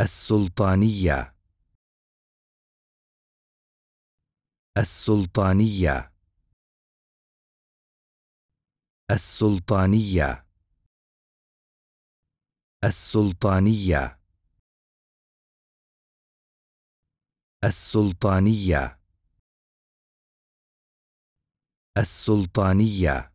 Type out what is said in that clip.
السلطانية السلطانية السلطانية السلطانية السلطانية السلطانية